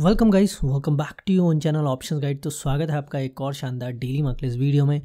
welcome guys welcome back to you on channel option guide तो स्वागत है आपका एक और शानदार डेली इस वीडियो में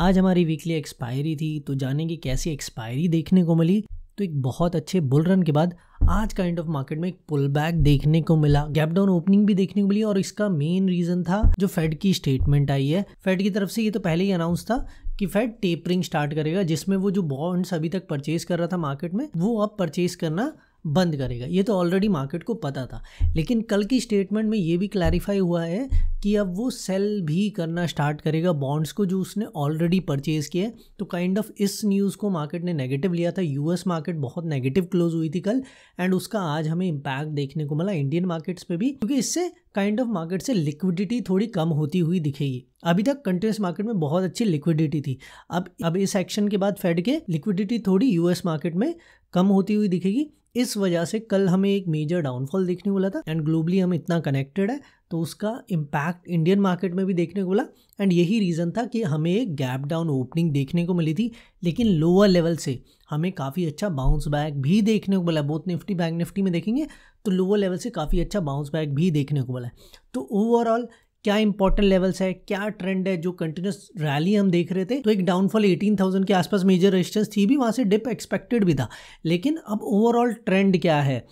आज हमारी वीकली एक्सपायरी थी तो जानेंगे कैसी एक्सपायरी देखने को मिली तो एक बहुत अच्छे बुल रन के बाद आज काइंड ऑफ मार्केट में एक पुल बैक देखने को मिला गैप डाउन ओपनिंग भी देखने को मिली और इसका मेन रीजन था जो फेड की स्टेटमेंट आई है फेड की तरफ से ये तो पहले ही अनाउंस था कि फेड टेपरिंग स्टार्ट करेगा जिसमें वो जो बॉन्ड्स अभी तक परचेज कर रहा था मार्केट में वो अब परचेज करना बंद करेगा ये तो ऑलरेडी मार्केट को पता था लेकिन कल की स्टेटमेंट में ये भी क्लैरिफाई हुआ है कि अब वो सेल भी करना स्टार्ट करेगा बॉन्ड्स को जो उसने ऑलरेडी परचेज़ किए तो काइंड kind ऑफ of इस न्यूज़ को मार्केट ने नेगेटिव लिया था यूएस मार्केट बहुत नेगेटिव क्लोज हुई थी कल एंड उसका आज हमें इम्पैक्ट देखने को मिला इंडियन मार्केट्स पे भी क्योंकि इससे काइंड ऑफ मार्केट से लिक्विडिटी थोड़ी कम होती हुई दिखेगी अभी तक कंट्रीस मार्केट में बहुत अच्छी लिक्विडिटी थी अब अब इस एक्शन के बाद फेड के लिक्विडिटी थोड़ी यूएस मार्केट में कम होती हुई दिखेगी इस वजह से कल हमें एक मेजर डाउनफॉल देखने को था एंड ग्लोबली हम इतना कनेक्टेड है तो उसका इम्पैक्ट इंडियन मार्केट में भी देखने को मिला एंड यही रीज़न था कि हमें एक गैप डाउन ओपनिंग देखने को मिली थी लेकिन लोअर लेवल से हमें काफ़ी अच्छा बाउंस बैक भी देखने को मिला बोथ निफ्टी बैंक निफ्टी में देखेंगे तो लोअर लेवल से काफ़ी अच्छा बाउंस बैक भी देखने को मिला है तो ओवरऑल क्या इंपॉर्टेंट लेवल्स है क्या ट्रेंड है जो कंटिन्यूस रैली हम देख रहे थे तो एक डाउनफॉल 18,000 के आसपास मेजर रेजिस्टेंस थी भी वहाँ से डिप एक्सपेक्टेड भी था लेकिन अब ओवरऑल ट्रेंड क्या है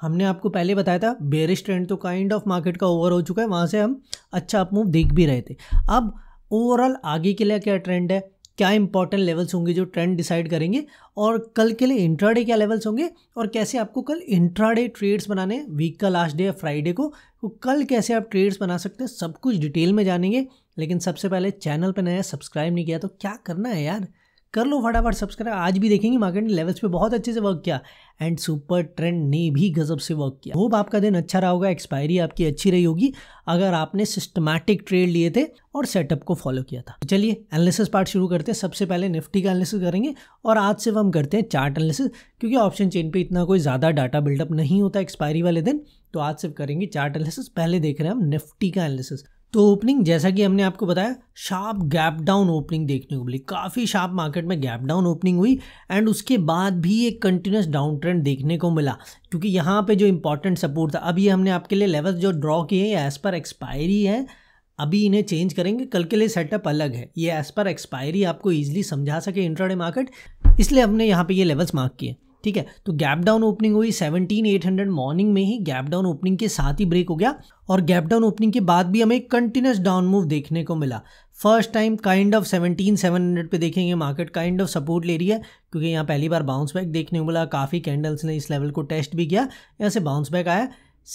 हमने आपको पहले बताया था बेरिश ट्रेंड तो काइंड ऑफ मार्केट का ओवर हो चुका है वहाँ से हम अच्छा अपमूव देख भी रहे थे अब ओवरऑल आगे के लिए क्या ट्रेंड है क्या इंपॉर्टेंट लेवल्स होंगे जो ट्रेंड डिसाइड करेंगे और कल के लिए इंट्राडे क्या लेवल्स होंगे और कैसे आपको कल इंट्राडे ट्रेड्स बनाने वीक का लास्ट डे या फ्राइडे को तो कल कैसे आप ट्रेड्स बना सकते हैं सब कुछ डिटेल में जानेंगे लेकिन सबसे पहले चैनल पर नया सब्सक्राइब नहीं किया तो क्या करना है यार कर लो फटाफट सब्सक्राइब आज भी देखेंगे मार्केट ने लेवल्स पे बहुत अच्छे से वर्क किया एंड सुपर ट्रेंड ने भी गजब से वर्क किया होप आपका दिन अच्छा रहा होगा एक्सपायरी आपकी अच्छी रही होगी अगर आपने सिस्टमैटिक ट्रेड लिए थे और सेटअप को फॉलो किया था तो चलिए एनालिसिस पार्ट शुरू करते हैं सबसे पहले निफ्टी का एनालिसिस करेंगे और आज से हम करते हैं चार्ट एनालिसिस क्योंकि ऑप्शन चेन पे इतना कोई ज़्यादा डाटा बिल्डअप नहीं होता एक्सपायरी वाले दिन तो आज सिर्फ करेंगे चार्ट एनालिसिस पहले देख रहे हैं हम निफ्टी का एनालिसिस तो ओपनिंग जैसा कि हमने आपको बताया शार्प गैप डाउन ओपनिंग देखने को मिली काफ़ी शार्प मार्केट में गैप डाउन ओपनिंग हुई एंड उसके बाद भी एक कंटिन्यूस डाउन ट्रेंड देखने को मिला क्योंकि यहाँ पे जो इंपॉर्टेंट सपोर्ट था अभी हमने आपके लिए लेवल्स जो ड्रॉ किए हैं एज़ पर एक्सपायरी है अभी इन्हें चेंज करेंगे कल के लिए सेटअप अलग है ये एज़ पर एक्सपायरी आपको ईजिली समझा सके इंट्राडे मार्केट इसलिए हमने यहाँ पर ये लेवल्स मार्क किए ठीक है तो गैप डाउन ओपनिंग हुई 17800 मॉर्निंग में ही गैप डाउन ओपनिंग के साथ ही ब्रेक हो गया और गैप डाउन ओपनिंग के बाद भी हमें कंटिन्यूस डाउन मूव देखने को मिला फर्स्ट टाइम काइंड ऑफ 17700 पे देखेंगे मार्केट काइंड ऑफ सपोर्ट ले रही है क्योंकि यहाँ पहली बार बाउंस बैक देखने को मिला काफ़ी कैंडल्स ने इस लेवल को टेस्ट भी किया यहाँ से बाउंस बैक आया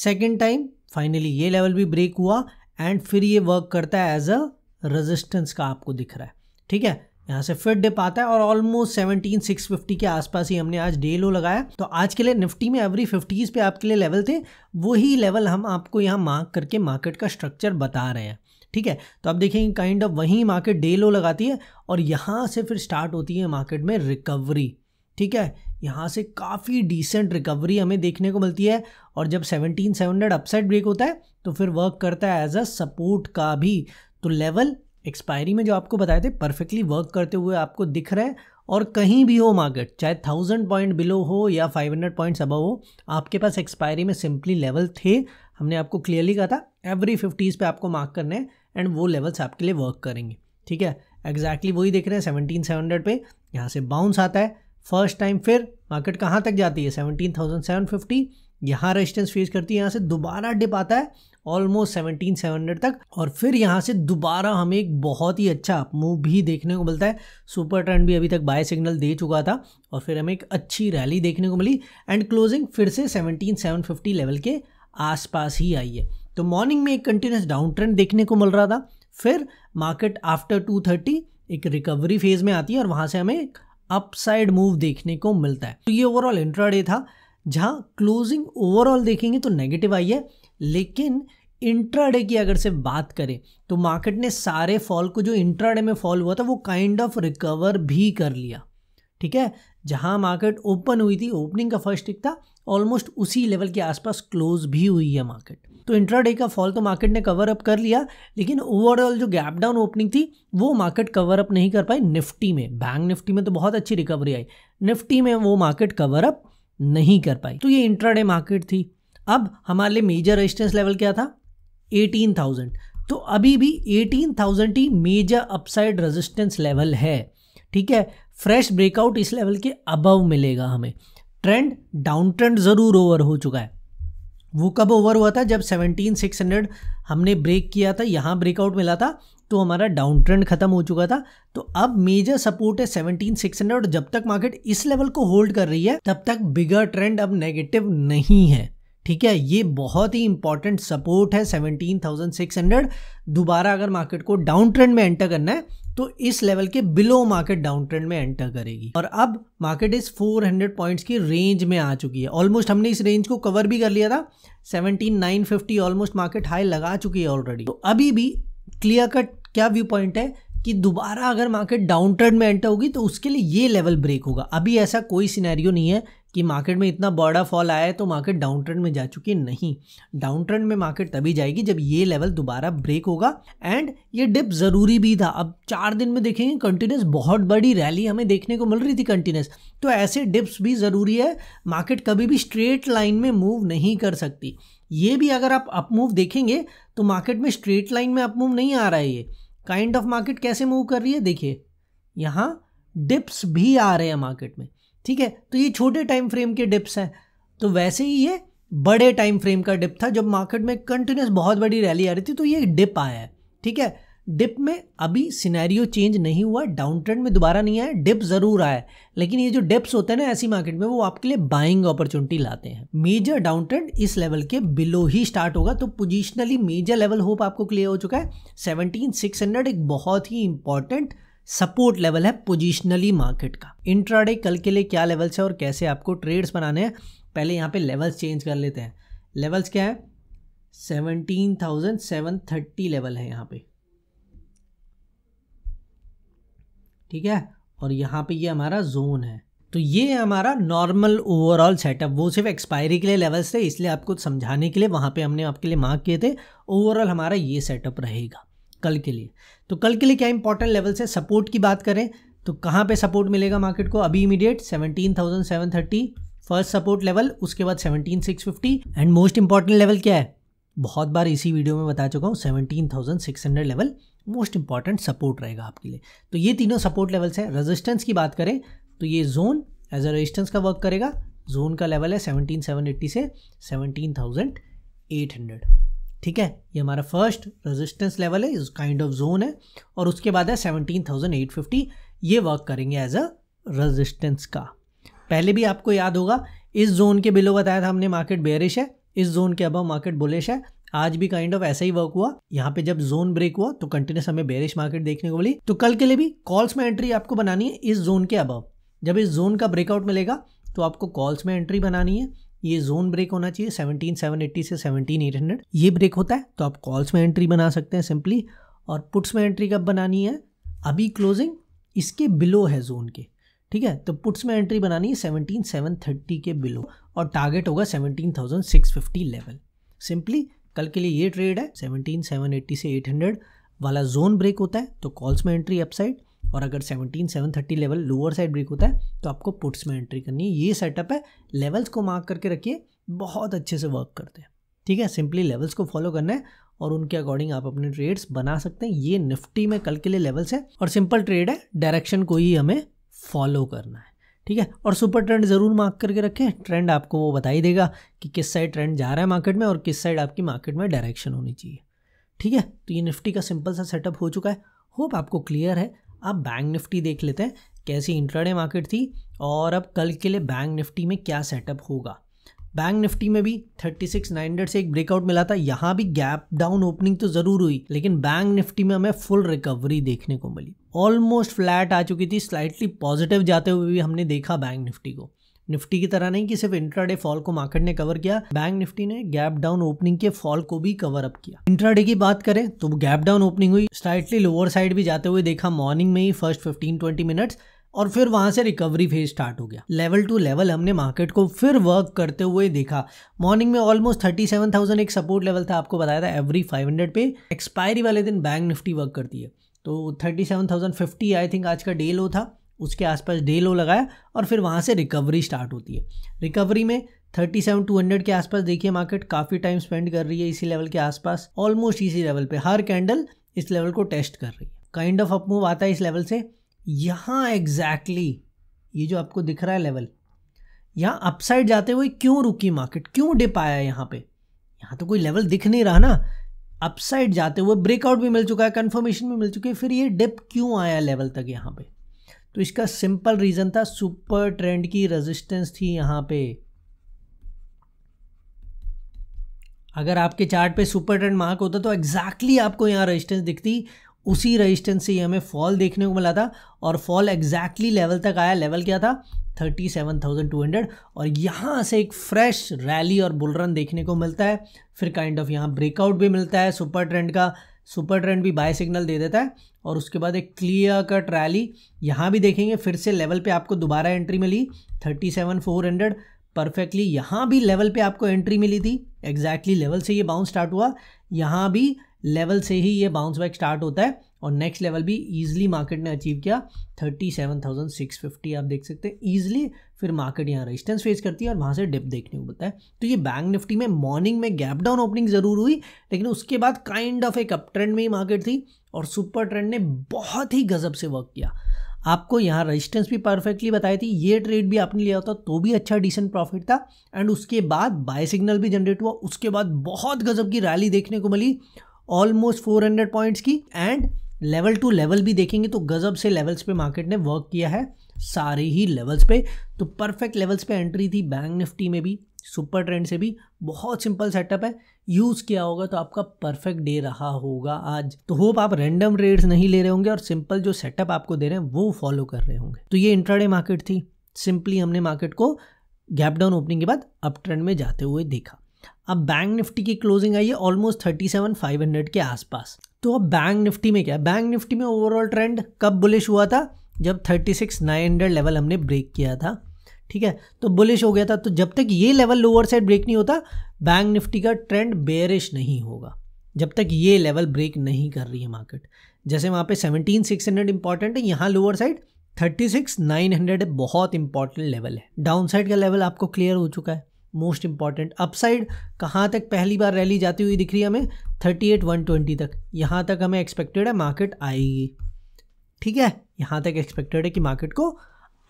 सेकेंड टाइम फाइनली ये लेवल भी ब्रेक हुआ एंड फिर ये वर्क करता है एज अ रजिस्टेंस का आपको दिख रहा है ठीक है यहाँ से फिर डिप आता है और ऑलमोस्ट सेवनटीन सिक्स फिफ्टी के आसपास ही हमने आज डे लो लगाया तो आज के लिए निफ्टी में एवरी फिफ्टीज़ पे आपके लिए लेवल थे वही लेवल हम आपको यहाँ मार्क करके मार्केट का स्ट्रक्चर बता रहे हैं ठीक है तो आप देखेंगे काइंड ऑफ वहीं मार्केट डे लो लगाती है और यहाँ से फिर स्टार्ट होती है मार्केट में रिकवरी ठीक है यहाँ से काफ़ी डिसेंट रिकवरी हमें देखने को मिलती है और जब seventeen seven hundred upside break होता है तो फिर वर्क करता है एज अ सपोर्ट का भी तो लेवल एक्सपायरी में जो आपको बताए थे परफेक्टली वर्क करते हुए आपको दिख रहा है और कहीं भी हो मार्केट चाहे थाउजेंड पॉइंट बिलो हो या फाइव हंड्रेड पॉइंट्स अबव हो आपके पास एक्सपायरी में सिंपली लेवल थे हमने आपको क्लियरली कहा था एवरी फिफ्टीज़ पे आपको मार्क करना है एंड वो लेवल्स आपके लिए वर्क करेंगे ठीक है एग्जैक्टली वही देख रहे हैं सेवनटीन सेवन हंड्रेड पे यहाँ से बाउंस आता है फर्स्ट टाइम फिर मार्केट कहाँ तक जाती है सेवनटीन थाउजेंड सेवन फिफ्टी यहाँ रेजिस्टेंस फेस करती है यहाँ से दोबारा डिप आता है ऑलमोस्ट 17,700 तक और फिर यहाँ से दोबारा हमें एक बहुत ही अच्छा मूव भी देखने को मिलता है सुपर ट्रेंड भी अभी तक बाय सिग्नल दे चुका था और फिर हमें एक अच्छी रैली देखने को मिली एंड क्लोजिंग फिर से 17,750 लेवल के आसपास ही आई है तो मॉर्निंग में एक कंटिन्यूस डाउन ट्रेंड देखने को मिल रहा था फिर मार्केट आफ्टर टू थर्टी एक रिकवरी फेज़ में आती है और वहाँ से हमें एक अपसाइड मूव देखने को मिलता है तो ये ओवरऑल इंट्राडे था जहाँ क्लोजिंग ओवरऑल देखेंगे तो नेगेटिव आई है लेकिन इंट्राडे की अगर से बात करें तो मार्केट ने सारे फॉल को जो इंट्राडे में फॉल हुआ था वो काइंड ऑफ रिकवर भी कर लिया ठीक है जहां मार्केट ओपन हुई थी ओपनिंग का फर्स्ट टिक था ऑलमोस्ट उसी लेवल के आसपास क्लोज भी हुई है मार्केट तो इंट्राडे का फॉल तो मार्केट ने कवर अप कर लिया लेकिन ओवरऑल जो गैप डाउन ओपनिंग थी वो मार्केट कवर अप नहीं कर पाई निफ्टी में बैंक निफ्टी में तो बहुत अच्छी रिकवरी आई निफ्टी में वो मार्केट कवर अप नहीं कर पाई तो ये इंट्राडे मार्केट थी अब हमारे लिए मेजर रेजिस्टेंस लेवल क्या था 18,000 तो अभी भी 18,000 ही मेजर अपसाइड रेजिस्टेंस लेवल है ठीक है फ्रेश ब्रेकआउट इस लेवल के अबव मिलेगा हमें ट्रेंड डाउन ट्रेंड ज़रूर ओवर हो चुका है वो कब ओवर हुआ था जब 17,600 हमने ब्रेक किया था यहाँ ब्रेकआउट मिला था तो हमारा डाउन ट्रेंड खत्म हो चुका था तो अब मेजर सपोर्ट है सेवनटीन हंड्रेड और जब तक मार्केट इस लेवल को होल्ड कर रही है तब तक बिगर ट्रेंड अब नेगेटिव नहीं है ठीक है ये बहुत ही इंपॉर्टेंट सपोर्ट है सेवनटीन थाउजेंड सिक्स हंड्रेड दोबारा अगर मार्केट को डाउन ट्रेंड में एंटर करना है तो इस लेवल के बिलो मार्केट डाउन ट्रेंड में एंटर करेगी और अब मार्केट इस 400 पॉइंट्स की रेंज में आ चुकी है ऑलमोस्ट हमने इस रेंज को कवर भी कर लिया था 17,950 ऑलमोस्ट मार्केट हाई लगा चुकी है ऑलरेडी तो अभी भी क्लियर कट क्या व्यू पॉइंट है कि दोबारा अगर मार्केट डाउन ट्रेंड में एंटर होगी तो उसके लिए ये लेवल ब्रेक होगा अभी ऐसा कोई सिनेरियो नहीं है कि मार्केट में इतना बड़ा फॉल आया है तो मार्केट डाउन ट्रेंड में जा चुकी है नहीं डाउन ट्रेंड में मार्केट तभी जाएगी जब ये लेवल दोबारा ब्रेक होगा एंड ये डिप ज़रूरी भी था अब चार दिन में देखेंगे कंटिन्यूस बहुत बड़ी रैली हमें देखने को मिल रही थी कंटिन्यूस तो ऐसे डिप्स भी ज़रूरी है मार्केट कभी भी स्ट्रेट लाइन में मूव नहीं कर सकती ये भी अगर आप अप मूव देखेंगे तो मार्केट में स्ट्रेट लाइन में अप मूव नहीं आ रहा है ये काइंड ऑफ मार्केट कैसे मूव कर रही है देखिए यहाँ डिप्स भी आ रहे हैं मार्केट में ठीक है तो ये छोटे टाइम फ्रेम के डिप्स हैं तो वैसे ही ये बड़े टाइम फ्रेम का डिप था जब मार्केट में कंटिन्यूस बहुत बड़ी रैली आ रही थी तो ये डिप आया है ठीक है डिप में अभी सिनेरियो चेंज नहीं हुआ डाउन ट्रेंड में दोबारा नहीं आया डिप ज़रूर आया लेकिन ये जो डिप्स होते हैं ना ऐसी मार्केट में वो आपके लिए बाइंग अपॉर्चुनिटी लाते हैं मेजर डाउन ट्रेंड इस लेवल के बिलो ही स्टार्ट होगा तो पोजिशनली मेजर लेवल होप आपको क्लियर हो चुका है सेवनटीन सिक्स हंड्रेड एक बहुत ही इंपॉर्टेंट सपोर्ट लेवल है पोजिशनली मार्केट का इंट्राडे कल के लिए क्या लेवल्स है और कैसे आपको ट्रेड्स बनाने हैं पहले यहाँ पे लेवल्स चेंज कर लेते हैं लेवल्स क्या है seventeen thousand seven thirty level है यहाँ पे ठीक है और यहाँ पे ये हमारा जोन है तो ये हमारा नॉर्मल ओवरऑल सेटअप वो सिर्फ एक्सपायरी के लिए लेवल्स थे इसलिए आपको समझाने के लिए वहाँ पे हमने आपके लिए मार्क किए थे ओवरऑल हमारा ये सेटअप रहेगा कल के लिए तो कल के लिए क्या इंपॉर्टेंट लेवल से सपोर्ट की बात करें तो कहाँ पे सपोर्ट मिलेगा मार्केट को अभी immediate seventeen thousand seven thirty first support level उसके बाद seventeen six fifty and most important level क्या है बहुत बार इसी वीडियो में बता चुका हूँ seventeen thousand six hundred level most important support रहेगा आपके लिए तो ये तीनों सपोर्ट लेवल्स हैं रेजिस्टेंस की बात करें तो ये जोन एज अ रेजिस्टेंस का वर्क करेगा जोन का लेवल है सेवनटीन सेवन एट्टी से सेवनटीन थाउजेंड एट हंड्रेड ठीक है ये हमारा फर्स्ट रेजिस्टेंस लेवल है इस काइंड ऑफ जोन है और उसके बाद है सेवनटीन थाउजेंड एट फिफ्टी ये वर्क करेंगे एज अ रेजिस्टेंस का पहले भी आपको याद होगा इस जोन के बिलो बताया था हमने मार्केट बेरिश है इस जोन के अबव मार्केट बुलिश है आज भी काइंड ऑफ ऐसा ही वर्क हुआ यहाँ पे जब जोन ब्रेक हुआ तो कंटिन्यूस हमें बेरिश मार्केट देखने को मिली तो कल के लिए भी कॉल्स में एंट्री आपको बनानी है इस जोन के अबव जब इस जोन का ब्रेकआउट मिलेगा तो आपको कॉल्स में एंट्री बनानी है ये जोन ब्रेक होना चाहिए सेवनटीन सेवन एट्टी से सेवनटीन एट हंड्रेड ये ब्रेक होता है तो आप कॉल्स में एंट्री बना सकते हैं सिंपली और पुट्स में एंट्री कब बनानी है अभी क्लोजिंग इसके बिलो है जोन के ठीक है तो पुट्स में एंट्री बनानी है सेवनटीन सेवन थर्टी के बिलो और टारगेट होगा seventeen thousand six fifty level simply कल के लिए ये ट्रेड है सेवनटीन सेवन एट्टी से एट हंड्रेड वाला जोन ब्रेक होता है तो कॉल्स में एंट्री अपसाइड और अगर seventeen seven thirty level lower side break होता है तो आपको पुट्स में एंट्री करनी है ये सेटअप है लेवल्स को मार्क करके रखिए बहुत अच्छे से वर्क करते हैं ठीक है सिंपली लेवल्स को फॉलो करना है और उनके अकॉर्डिंग आप अपने ट्रेड्स बना सकते हैं ये निफ्टी में कल के लिए लेवल्स है और सिंपल ट्रेड है डायरेक्शन को ही हमें फॉलो करना है ठीक है और सुपर ट्रेंड ज़रूर मार्क करके रखें ट्रेंड आपको वो बता ही देगा कि किस साइड ट्रेंड जा रहा है मार्केट में और किस साइड आपकी मार्केट में डायरेक्शन होनी चाहिए ठीक है तो ये निफ्टी का सिंपल सा सेटअप हो चुका है होप आपको क्लियर है अब बैंक निफ्टी देख लेते हैं कैसी इंट्राडे मार्केट थी और अब कल के लिए बैंक निफ्टी में क्या सेटअप होगा बैंक निफ्टी में भी 36900 से एक ब्रेकआउट मिला था यहाँ भी गैप डाउन ओपनिंग तो ज़रूर हुई लेकिन बैंक निफ्टी में हमें फुल रिकवरी देखने को मिली ऑलमोस्ट फ्लैट आ चुकी थी स्लाइटली पॉजिटिव जाते हुए भी हमने देखा बैंक निफ्टी को निफ्टी की तरह नहीं कि सिर्फ इंट्राडे फॉल को मार्केट ने कवर किया बैंक निफ्टी ने गैप डाउन ओपनिंग के फॉल को भी कवर अप किया इंट्राडे की बात करें तो गैप डाउन ओपनिंग हुई स्लाइटली लोअर साइड भी जाते हुए देखा मॉर्निंग में ही फर्स्ट फिफ्टीन ट्वेंटी मिनट्स और फिर वहां से रिकवरी फेज स्टार्ट हो गया लेवल टू लेवल हमने मार्केट को फिर वर्क करते हुए देखा मॉर्निंग में ऑलमोस्ट थर्टी सेवन थाउजेंड एक सपोर्ट लेवल था आपको बताया था एवरी फाइव हंड्रेड पे एक्सपायरी वाले दिन बैंक निफ्टी वर्क करती है तो thirty seven thousand fifty I think आज का डे लो था उसके आसपास डे लो लगाया और फिर वहाँ से रिकवरी स्टार्ट होती है रिकवरी में थर्टी सेवन टू हंड्रेड के आसपास देखिए मार्केट काफ़ी टाइम स्पेंड कर रही है इसी लेवल के आसपास ऑलमोस्ट इसी लेवल पे हर कैंडल इस लेवल को टेस्ट कर रही है काइंड ऑफ अप मूव आता है इस लेवल से यहाँ एग्जैक्टली exactly, ये जो आपको दिख रहा है लेवल यहाँ अपसाइड जाते हुए क्यों रुकी मार्केट क्यों डिप आया यहाँ पे यहाँ तो कोई लेवल दिख नहीं रहा ना अपसाइड जाते हुए ब्रेकआउट भी मिल चुका है कन्फर्मेशन भी मिल चुकी है फिर ये डिप क्यों आया लेवल तक यहाँ पे तो इसका सिंपल रीज़न था सुपर ट्रेंड की रेजिस्टेंस थी यहाँ पे अगर आपके चार्ट पे सुपर ट्रेंड मार्क होता तो एग्जैक्टली exactly आपको यहाँ रेजिस्टेंस दिखती उसी रेजिस्टेंस से ही हमें फॉल देखने को मिला था और फॉल एग्जैक्टली लेवल तक आया लेवल क्या था 37,200 और यहाँ से एक फ्रेश रैली और बुलरन देखने को मिलता है फिर काइंड ऑफ यहाँ ब्रेकआउट भी मिलता है सुपर ट्रेंड का सुपर ट्रेंड भी बाय सिग्नल दे देता है और उसके बाद एक क्लियर कट रैली यहाँ भी देखेंगे फिर से लेवल पे आपको दोबारा एंट्री मिली thirty seven four hundred perfectly यहाँ भी लेवल पे आपको एंट्री मिली थी एग्जैक्टली exactly लेवल से ये बाउंस स्टार्ट हुआ यहाँ भी लेवल से ही ये बाउंस बैक स्टार्ट होता है और नेक्स्ट लेवल भी ईजिली मार्केट ने अचीव किया thirty seven thousand six fifty आप देख सकते हैं ईजिली फिर मार्केट यहाँ रेजिस्टेंस फेस करती है और वहाँ से डिप देखने को मिलता है तो ये बैंक निफ्टी में मॉर्निंग में गैप डाउन ओपनिंग ज़रूर हुई लेकिन उसके बाद काइंड ऑफ एक अप ट्रेंड में ही मार्केट थी और सुपर ट्रेंड ने बहुत ही गजब से वर्क किया आपको यहाँ रेजिस्टेंस भी परफेक्टली बताई थी ये ट्रेड भी आपने लिया होता तो भी अच्छा डिसेंट प्रॉफिट था एंड उसके बाद बाय सिग्नल भी जनरेट हुआ उसके बाद बहुत गजब की रैली देखने को मिली ऑलमोस्ट 400 पॉइंट्स की एंड लेवल टू लेवल भी देखेंगे तो गज़ब से लेवल्स पे मार्केट ने वर्क किया है सारे ही लेवल्स पे तो परफेक्ट लेवल्स पे एंट्री थी बैंक निफ्टी में भी सुपर ट्रेंड से भी बहुत सिंपल सेटअप है यूज़ किया होगा तो आपका परफेक्ट डे रहा होगा आज तो होप आप रैंडम ट्रेड्स नहीं ले रहे होंगे और सिंपल जो सेटअप आपको दे रहे हैं वो फॉलो कर रहे होंगे तो ये इंट्राडे मार्केट थी सिंपली हमने मार्केट को गैप डाउन ओपनिंग के बाद अप ट्रेंड में जाते हुए देखा अब बैंक निफ्टी की क्लोजिंग आई है almost thirty seven five hundred के आसपास तो अब बैंक निफ्टी में क्या बैंक निफ्टी में ओवरऑल ट्रेंड कब बुलिश हुआ था जब 36,900 लेवल हमने ब्रेक किया था ठीक है तो बुलिश हो गया था तो जब तक ये लेवल लोअर साइड ब्रेक नहीं होता बैंक निफ्टी का ट्रेंड बेरिश नहीं होगा जब तक ये लेवल ब्रेक नहीं कर रही है मार्केट जैसे वहाँ पे 17,600 इंपॉर्टेंट है यहाँ लोअर साइड 36,900 बहुत इंपॉर्टेंट लेवल है डाउन साइड का लेवल आपको क्लियर हो चुका है मोस्ट इंपॉर्टेंट अपसाइड कहाँ तक पहली बार रैली जाती हुई दिख रही है हमें थर्टी एट वन ट्वेंटी तक यहाँ तक हमें एक्सपेक्टेड है मार्केट आएगी ठीक है यहाँ तक एक्सपेक्टेड है कि मार्केट को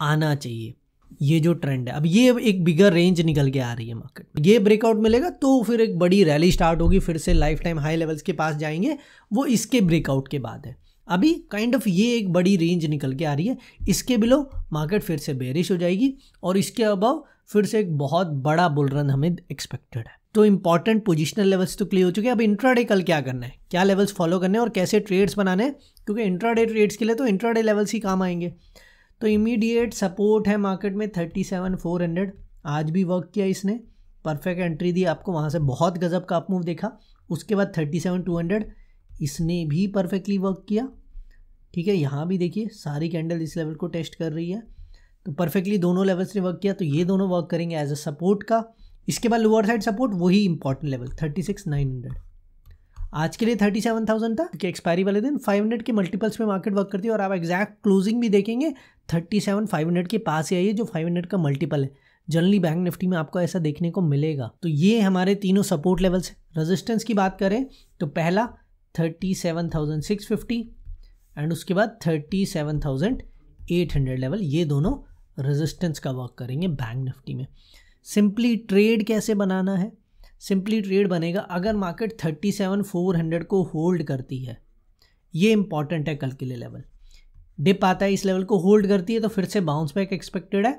आना चाहिए ये जो ट्रेंड है अब ये एक बिगर रेंज निकल के आ रही है मार्केट ये ब्रेकआउट मिलेगा तो फिर एक बड़ी रैली स्टार्ट होगी फिर से लाइफ टाइम हाई लेवल्स के पास जाएंगे वो इसके ब्रेकआउट के बाद है अभी काइंड ऑफ ये एक बड़ी रेंज निकल के आ रही है इसके बिलो मार्केट फिर से बेरिश हो जाएगी और इसके अबाव फिर से एक बहुत बड़ा बुल रन हमें एक्सपेक्टेड है तो इंपॉर्टेंट पोजिशनल लेवल्स तो क्लियर हो चुके हैं अब इंट्राडे कल क्या करना है क्या लेवल्स फॉलो करने और कैसे ट्रेड्स बनाने क्योंकि इंट्राडे ट्रेड्स के लिए तो इंट्राडे लेवल्स ही काम आएंगे तो इमीडिएट सपोर्ट है मार्केट में थर्टी सेवन फोर हंड्रेड आज भी वर्क किया इसने परफेक्ट एंट्री दी आपको वहाँ से बहुत गजब का अपमूव देखा उसके बाद थर्टी सेवन टू हंड्रेड इसने भी परफेक्टली वर्क किया ठीक है यहाँ भी देखिए सारी कैंडल इस लेवल को टेस्ट कर रही है तो परफेक्टली दोनों लेवल्स ने वर्क किया तो ये दोनों वर्क करेंगे एज अ सपोर्ट का इसके बाद लोअर साइड सपोर्ट वही important level thirty six nine hundred आज के लिए थर्टी सेवन थाउजेंड था क्योंकि एक्सपायरी वाले दिन फाइव हंड्रेड के मल्टीपल्स में मार्केट वर्क करती है और आप एग्जैक्ट क्लोजिंग भी देखेंगे थर्टी सेवन फाइव हंड्रेड के पास ही आई है जो फाइव हंड्रेड का मल्टीपल है जनरली बैंक निफ्टी में आपको ऐसा देखने को मिलेगा तो ये हमारे तीनों सपोर्ट लेवल्स हैं रेजिस्टेंस की बात करें तो पहला thirty seven thousand six fifty and उसके बाद thirty seven thousand eight hundred level ये दोनों रेजिस्टेंस का वर्क करेंगे बैंक निफ्टी में सिंपली ट्रेड कैसे बनाना है सिंपली ट्रेड बनेगा अगर market thirty seven four hundred को होल्ड करती है ये इंपॉर्टेंट है कल के लिए लेवल डिप आता है इस लेवल को होल्ड करती है तो फिर से बाउंस बैक एक्सपेक्टेड है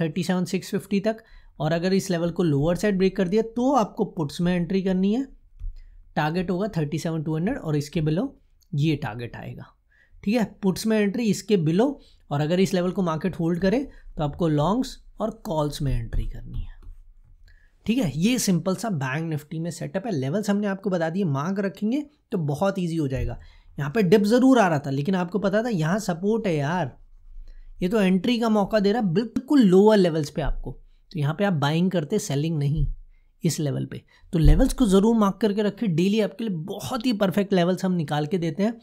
थर्टी सेवन सिक्स फिफ्टी तक और अगर इस लेवल को लोअर साइड ब्रेक कर दिया तो आपको पुट्स में एंट्री करनी है टारगेट होगा थर्टी सेवन टू हंड्रेड और इसके बिलो ये टारगेट आएगा ठीक है पुट्स में एंट्री इसके बिलो और अगर इस लेवल को मार्केट होल्ड करे तो आपको लॉन्ग्स और कॉल्स में एंट्री करनी है ठीक है ये सिंपल सा बैंक निफ्टी में सेटअप है लेवल्स हमने आपको बता दिए मार्क रखेंगे तो बहुत ईजी हो जाएगा यहाँ पे डिप ज़रूर आ रहा था लेकिन आपको पता था यहाँ सपोर्ट है यार ये तो एंट्री का मौका दे रहा है बिल्कुल लोअर लेवल्स पे आपको तो यहाँ पे आप बाइंग करते सेलिंग नहीं इस लेवल पे तो लेवल्स को ज़रूर मार्क करके रखें डेली आपके लिए बहुत ही परफेक्ट लेवल्स हम निकाल के देते हैं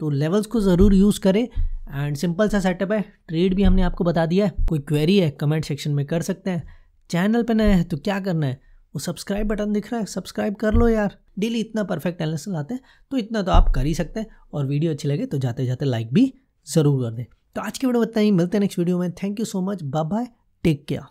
तो लेवल्स को ज़रूर यूज़ करें एंड सिंपल सा सेटअप है ट्रेड भी हमने आपको बता दिया है कोई क्वेरी है कमेंट सेक्शन में कर सकते हैं चैनल पर नए हैं तो क्या करना है वो सब्सक्राइब बटन दिख रहा है सब्सक्राइब कर लो यार डेली इतना परफेक्ट एनालिसिस लाते हैं तो इतना तो आप कर ही सकते हैं और वीडियो अच्छी लगे तो जाते जाते लाइक भी ज़रूर कर दें तो आज की वीडियो बताइए मिलते हैं नेक्स्ट वीडियो में thank you so much bye bye take care